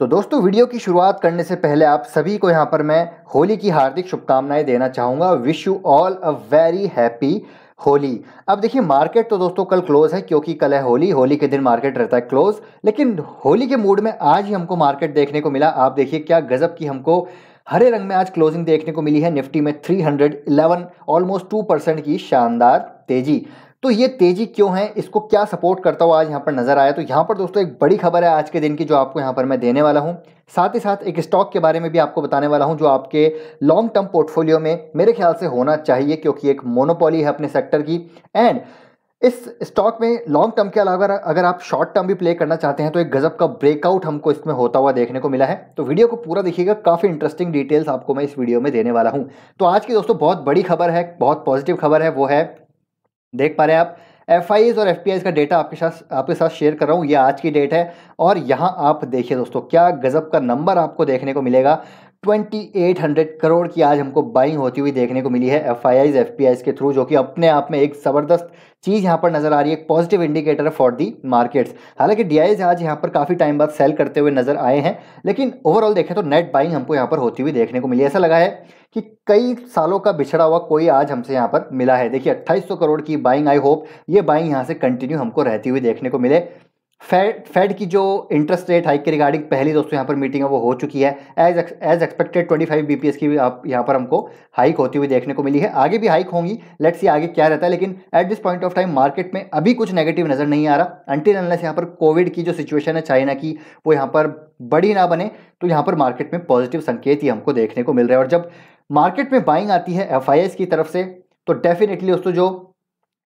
तो दोस्तों वीडियो की शुरुआत करने से पहले आप सभी को यहाँ पर मैं होली की हार्दिक शुभकामनाएं देना चाहूँगा wish you all a very happy Holi अब देखिए मार्केट तो दोस्तों कल क्लोज है क्योंकि कल है होली होली के दिन मार्केट रहता है क्लोज लेकिन होली के मूड में आज ही हमको मार्केट देखने को मिला आप देखिए क्या गजब की हमको हरे रंग में आज क्लोजिंग देखने को मिली है निफ्टी में 311 ऑलमोस्ट 2 परसेंट की शानदार तेजी तो ये तेजी क्यों है इसको क्या सपोर्ट करता हुआ आज यहाँ पर नजर आया तो यहाँ पर दोस्तों एक बड़ी खबर है आज के दिन की जो आपको यहाँ पर मैं देने वाला हूँ साथ ही साथ एक स्टॉक के बारे में भी आपको बताने वाला हूँ जो आपके लॉन्ग टर्म पोर्टफोलियो में मेरे ख्याल से होना चाहिए क्योंकि एक मोनोपोली है अपने सेक्टर की एंड इस स्टॉक में लॉन्ग टर्म के अलावा अगर आप शॉर्ट टर्म भी प्ले करना चाहते हैं तो एक गजब का ब्रेकआउट हमको इसमें होता हुआ देखने को मिला है तो वीडियो को पूरा देखिएगा काफ़ी इंटरेस्टिंग डिटेल्स आपको मैं इस वीडियो में देने वाला हूं तो आज की दोस्तों बहुत बड़ी खबर है बहुत पॉजिटिव खबर है वो है देख पा रहे हैं आप एफ और एफ का डेटा आपके साथ आपके साथ शेयर कर रहा हूँ ये आज की डेट है और यहाँ आप देखिए दोस्तों क्या गज़ब का नंबर आपको देखने को मिलेगा 2800 करोड़ की आज हमको बाइंग होती हुई देखने को मिली है एफ आई के थ्रू जो कि अपने आप में एक ज़बरदस्त चीज़ यहाँ पर नज़र आ रही है एक positive indicator for the markets हालांकि डी आज यहाँ पर काफ़ी टाइम बाद सेल करते हुए नज़र आए हैं लेकिन ओवरऑल देखें तो नेट बाइंग हमको यहाँ पर होती हुई देखने को मिली ऐसा लगा है कि कई सालों का बिछड़ा हुआ कोई आज हमसे यहाँ पर मिला है देखिए अट्ठाईस करोड़ की बाइंग आई होप ये बाइंग यहाँ से कंटिन्यू हमको रहती हुई देखने को मिले फेड फेड की जो इंटरेस्ट रेट हाइक के रिगार्डिंग पहली दोस्तों यहाँ पर मीटिंग है वो हो चुकी है एज एज एक्सपेक्टेड 25 बी की भी आप यहाँ पर हमको हाइक होती हुई देखने को मिली है आगे भी हाइक होंगी लेट्स सी आगे क्या रहता है लेकिन at this point of time market में अभी कुछ नेगेटिव नजर नहीं आ रहा अंटिल अनलेस यहाँ पर कोविड की जो सिचुएशन है चाइना की वो यहाँ पर बड़ी ना बने तो यहाँ पर मार्केट में पॉजिटिव संकेत ही हमको देखने को मिल रहा है और जब मार्केट में बाइंग आती है एफ की तरफ से तो डेफिनेटली दोस्तों जो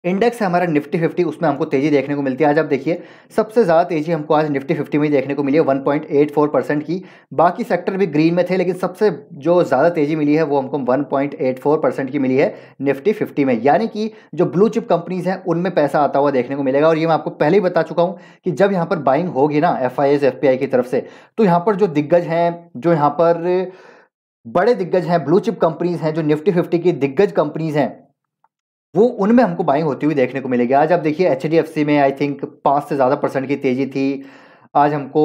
इंडेक्स है हमारा निफ्टी फिफ्टी उसमें हमको तेज़ी देखने को मिलती है आज आप देखिए सबसे ज़्यादा तेज़ी हमको आज निफ्टी फिफ्टी में देखने को मिली है one point eight four percent की बाकी सेक्टर भी ग्रीन में थे लेकिन सबसे जो ज़्यादा तेज़ी मिली है वो हमको one point eight four percent की मिली है निफ्टी फिफ्टी में यानी कि जो ब्लू चिप कंपनीज़ हैं उनमें पैसा आता हुआ देखने को मिलेगा और ये मैं आपको पहले ही बता चुका हूँ कि जब यहाँ पर बाइंग होगी ना एफ आई की तरफ से तो यहाँ पर जो दिग्गज हैं जो यहाँ पर बड़े दिग्गज हैं ब्लू चिप कंपनीज़ हैं जो निफ्टी फिफ्टी की दिग्गज कंपनीज़ हैं वो उनमें हमको बाइंग होती हुई देखने को मिलेगी आज आप देखिए एच में आई थिंक पाँच से ज़्यादा परसेंट की तेज़ी थी आज हमको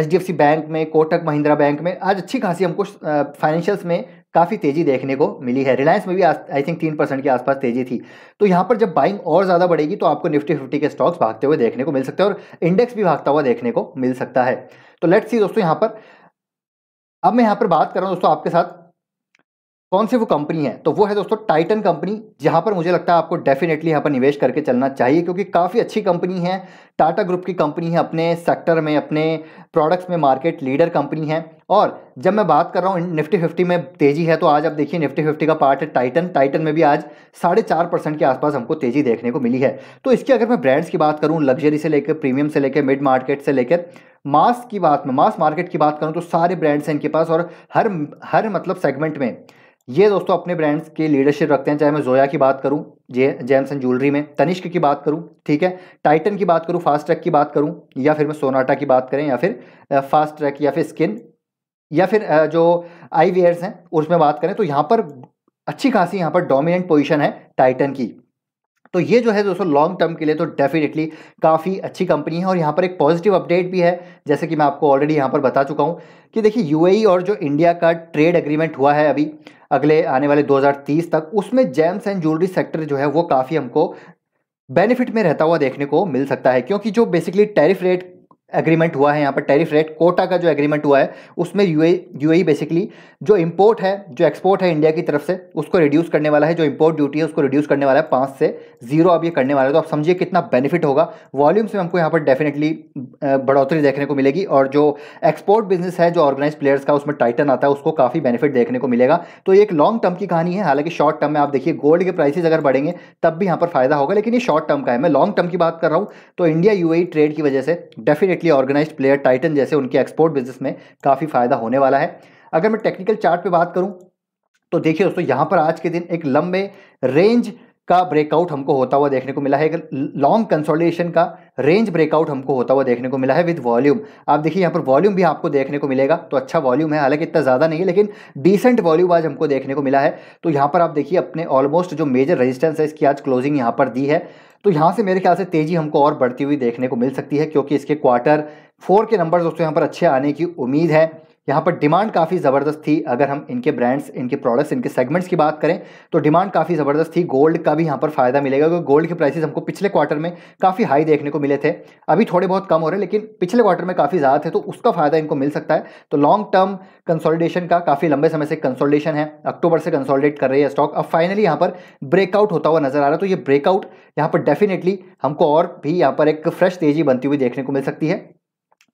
एच बैंक में कोटक महिंद्रा बैंक में आज अच्छी खासी हमको फाइनेंशियल्स में काफ़ी तेज़ी देखने को मिली है रिलायंस में भी आई थिंक तीन परसेंट के आसपास तेज़ी थी तो यहाँ पर जब बाइंग और ज़्यादा बढ़ेगी तो आपको निफ्टी फिफ्टी के स्टॉक्स भागते हुए देखने को मिल सकते हैं और इंडेक्स भी भागता हुआ देखने को मिल सकता है तो लेट्स सी दोस्तों यहाँ पर अब मैं यहाँ पर बात कर रहा हूँ दोस्तों आपके साथ कौन सी वो कंपनी है तो वो है दोस्तों टाइटन कंपनी जहां पर मुझे लगता है आपको डेफिनेटली यहाँ पर निवेश करके चलना चाहिए क्योंकि काफ़ी अच्छी कंपनी है टाटा ग्रुप की कंपनी है अपने सेक्टर में अपने प्रोडक्ट्स में मार्केट लीडर कंपनी है और जब मैं बात कर रहा हूँ निफ्टी फिफ्टी में तेजी है तो आज आप देखिए निफ्टी फिफ्टी का पार्ट है टाइटन टाइटन में भी आज साढ़े चार परसेंट के आसपास हमको तेजी देखने को मिली है तो इसके अगर मैं ब्रांड्स की बात करूँ लग्जरी से लेकर प्रीमियम से लेकर मिड मार्केट से लेकर मास की बात में मास मार्केट की बात करूँ तो सारे ब्रांड्स हैं इनके पास और हर हर मतलब सेगमेंट में ये दोस्तों अपने ब्रांड्स की लीडरशिप रखते हैं चाहे मैं जोया की बात करूं जे जैमसन एंड ज्वेलरी में तनिष्क की बात करूं ठीक है टाइटन की बात करूं फास्ट ट्रैक की बात करूं या फिर मैं सोनाटा की बात करें या फिर फास्ट ट्रैक या फिर स्किन या फिर जो आई वेयर्स हैं उसमें बात करें तो यहाँ पर अच्छी खासी यहाँ पर डोमिनेंट पोजिशन है टाइटन की तो ये जो है दोस्तों लॉन्ग टर्म के लिए तो डेफिनेटली काफ़ी अच्छी कंपनी है और यहाँ पर एक पॉजिटिव अपडेट भी है जैसे कि मैं आपको ऑलरेडी यहाँ पर बता चुका हूँ कि देखिए यूएई e और जो इंडिया का ट्रेड एग्रीमेंट हुआ है अभी अगले आने वाले 2030 तक उसमें जेम्स एंड ज्वेलरी सेक्टर जो है वो काफ़ी हमको बेनिफिट में रहता हुआ देखने को मिल सकता है क्योंकि जो बेसिकली टैरिफ रेट एग्रीमेंट हुआ है यहाँ पर टैरिफ रेट कोटा का जो एग्रीमेंट हुआ है उसमें यू यूएई बेसिकली जो इम्पोर्ट है जो एक्सपोर्ट है इंडिया की तरफ से उसको रिड्यूस करने वाला है जो इम्पोर्ट ड्यूटी है उसको रिड्यूस करने वाला है पाँच से जीरो अब ये करने वाला है तो आप समझिए कितना बेनिफिट होगा वॉल्यूम से हमको यहाँ पर डेफिनेटली बढ़ोतरी देखने को मिलेगी और जो एक्सपोर्ट बिजनेस है जो ऑर्गेनाइज प्लेयर्स का उसमें टाइटन आता है उसको काफ़ी बेनिफिट देखने को मिलेगा तो ये एक लॉन्ग टर्म की कहानी है हालांकि शॉर्ट टर्म में आप देखिए गोल्ड के प्राइसेज अगर बढ़ेंगे तब भी यहाँ पर फायदा होगा लेकिन ये शॉर्ट टर्म का है मैं लॉन्ग टर्म की बात कर रहा हूँ तो इंडिया यू ट्रेड की वजह से definitely tightly organise player Titan जैसे उनके एक्सपोर्ट बिजनेस में काफ़ी फ़ायदा होने वाला है अगर मैं टेक्निकल चार्ट पे बात करूं तो देखिए दोस्तों यहाँ पर आज के दिन एक लंबे रेंज का ब्रेकआउट हमको होता हुआ देखने को मिला है एक लॉन्ग कंसोलिडेशन का रेंज ब्रेकआउट हमको होता हुआ देखने को मिला है विद वॉल्यूम आप देखिए यहाँ पर वॉल्यूम भी आपको देखने को मिलेगा तो अच्छा वॉल्यूम है हालांकि इतना ज़्यादा नहीं है लेकिन डिसेंट वॉल्यूम आज हमको देखने को मिला है तो यहाँ पर आप देखिए अपने ऑलमोस्ट जो मेजर रजिस्टेंस है इसकी आज क्लोजिंग यहाँ पर दी है तो यहाँ से मेरे ख्याल से तेज़ी हमको और बढ़ती हुई देखने को मिल सकती है क्योंकि इसके क्वार्टर फोर के नंबर दोस्तों यहाँ पर अच्छे आने की उम्मीद है यहाँ पर डिमांड काफ़ी ज़बरदस्त थी अगर हम इनके ब्रांड्स इनके प्रोडक्ट्स इनके सेगमेंट्स की बात करें तो डिमांड काफ़ी ज़बरदस्त थी गोल्ड का भी यहाँ पर फ़ायदा मिलेगा क्योंकि गोल्ड के प्राइसेस हमको पिछले क्वार्टर में काफ़ी हाई देखने को मिले थे अभी थोड़े बहुत कम हो रहे लेकिन पिछले क्वार्टर में काफ़ी ज़्यादा थे तो उसका फ़ायदा इनको मिल सकता है तो लॉन्ग टर्म कंसोलिडेशन का काफ़ी लंबे समय से कंसोलिडेशन है अक्टूबर से कंसोलिडेट कर रही है स्टॉक अब फाइनली यहाँ पर ब्रेकआउट होता हुआ नज़र आ रहा है तो ये ब्रेकआउट यहाँ पर डेफिनेटली हमको और भी यहाँ पर एक फ्रेश तेज़ी बनती हुई देखने को मिल सकती है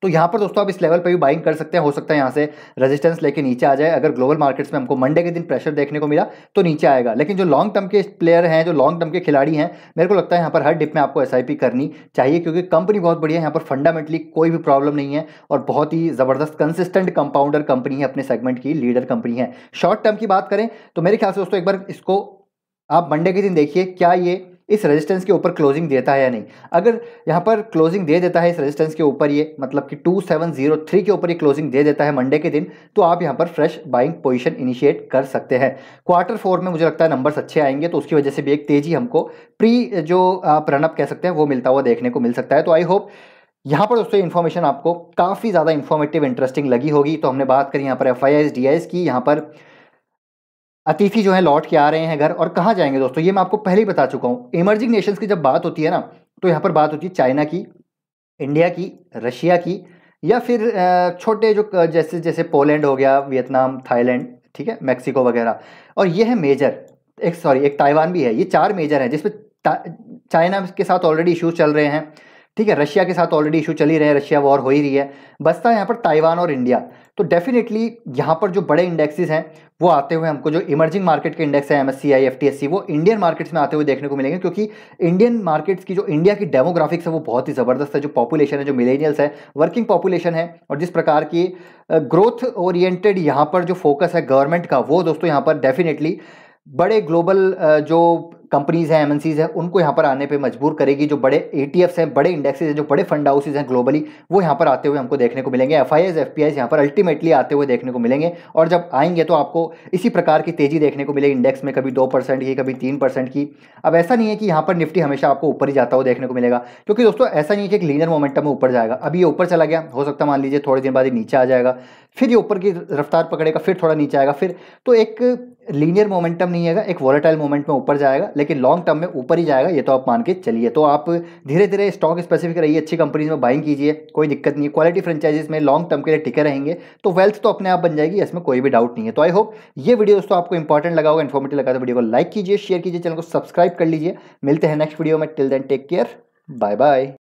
तो यहाँ पर दोस्तों आप इस लेवल पर भी बाइंग कर सकते हैं हो सकता है यहाँ से रेजिस्टेंस लेके नीचे आ जाए अगर ग्लोबल मार्केट्स में हमको मंडे के दिन प्रेशर देखने को मिला तो नीचे आएगा लेकिन जो लॉन्ग टर्म के प्लेयर हैं जो लॉन्ग टर्म के खिलाड़ी हैं मेरे को लगता है यहाँ पर हर डिप में आपको एस करनी चाहिए क्योंकि कंपनी बहुत बढ़िया है यहाँ पर फंडामेंटली कोई भी प्रॉब्लम नहीं है और बहुत ही ज़बरदस्त कंसिस्टेंट कंपाउंडर कंपनी है अपने सेगमेंट की लीडर कंपनी है शॉर्ट टर्म की बात करें तो मेरे ख्याल से दोस्तों एक बार इसको आप मंडे के दिन देखिए क्या ये इस रेजिस्टेंस के ऊपर क्लोजिंग देता है या नहीं अगर यहाँ पर क्लोजिंग दे देता है इस रेजिस्टेंस के ऊपर ये मतलब कि 2703 के ऊपर ये क्लोजिंग दे देता है मंडे के दिन तो आप यहाँ पर फ्रेश बाइंग पोजीशन इनिशिएट कर सकते हैं क्वार्टर फोर में मुझे लगता है नंबर्स अच्छे आएंगे तो उसकी वजह से भी एक तेज़ी हमको प्री जो आप रनअप कह सकते हैं वो मिलता हुआ देखने को मिल सकता है तो आई होप यहाँ पर दोस्तों इन्फॉर्मेशन आपको काफ़ी ज़्यादा इन्फॉर्मेटिव इंटरेस्टिंग लगी होगी तो हमने बात करी यहाँ पर एफ आई की यहाँ पर अतिथि जो है लौट के आ रहे हैं घर और कहाँ जाएंगे दोस्तों ये मैं आपको पहले ही बता चुका हूँ इमर्जिंग नेशंस की जब बात होती है ना तो यहाँ पर बात होती है चाइना की इंडिया की रशिया की या फिर छोटे जो जैसे जैसे पोलैंड हो गया वियतनाम थाईलैंड ठीक है मैक्सिको वगैरह और ये है मेजर एक सॉरी एक ताइवान भी है ये चार मेजर हैं जिसमें चाइना के साथ ऑलरेडी इशूज चल रहे हैं ठीक है रशिया के साथ ऑलरेडी इशू चल ही रहे हैं रशिया वॉर हो ही रही है बसता है यहाँ पर ताइवान और इंडिया तो डेफिनेटली यहाँ पर जो बड़े इंडेक्सेस हैं वो आते हुए हमको जो इमर्जिंग मार्केट के इंडेक्स है एम एस सी वो इंडियन मार्केट्स में आते हुए देखने को मिलेंगे क्योंकि इंडियन मार्केट्स की जो इंडिया की डेमोग्राफिक्स है वो बहुत ही ज़बरदस्त है जो पॉपुलेशन है जो मिलेनियल्स है वर्किंग पॉपुलेशन है और जिस प्रकार की ग्रोथ ओरिएंटेड यहाँ पर जो फोकस है गवर्नमेंट का वो दोस्तों यहाँ पर डेफिनेटली बड़े ग्लोबल जो कंपनीज हैं एमएनसीज हैं उनको यहाँ पर आने पे मजबूर करेगी जो बड़े ए e हैं बड़े इंडेक्सेज हैं जो बड़े फंड हाउसेज हैं ग्लोबली वो यहाँ पर आते हुए हमको देखने को मिलेंगे F I S F P यहाँ पर अल्टीमेटली आते हुए देखने को मिलेंगे और जब आएंगे तो आपको इसी प्रकार की तेजी देखने को मिलेगी इंडेक्स में कभी दो परसेंट की कभी तीन परसेंट की अब ऐसा नहीं है कि यहाँ पर निफ्टी हमेशा आपको ऊपर ही जाता हुआ देखने को मिलेगा क्योंकि दोस्तों ऐसा नहीं है कि एक लीनर मोमेंटम में ऊपर जाएगा अभी ये ऊपर चला गया हो सकता मान लीजिए थोड़े दिन बाद ही नीचे आ जाएगा फिर ये ऊपर की रफ्तार पकड़ेगा फिर थोड़ा नीचे आएगा फिर तो एक लीनियर मोमेंटम नहीं है एक वॉलेटाइल मोमेंट में ऊपर जाएगा लेकिन लॉन्ग टर्म में ऊपर ही जाएगा ये तो आप मान के चलिए तो आप धीरे धीरे स्टॉक स्पेसिफिक रहिए अच्छी कंपनीज में बाइंग कीजिए कोई दिक्कत नहीं है क्वालिटी फ्रेंचाइजीज में लॉन्ग टर्म के लिए टिके रहेंगे तो वेल्थ तो अपने आप बन जाएगी इसमें कोई भी डाउट नहीं है तो आई होप ये वीडियो दोस्तों आपको इंपॉर्टेंट लगा होगा इन्फॉर्मेटिव लगा तो वीडियो को लाइक कीजिए शेयर कीजिए चैनल को सब्सक्राइब कर लीजिए मिलते हैं नेक्स्ट वीडियो में till then take care bye bye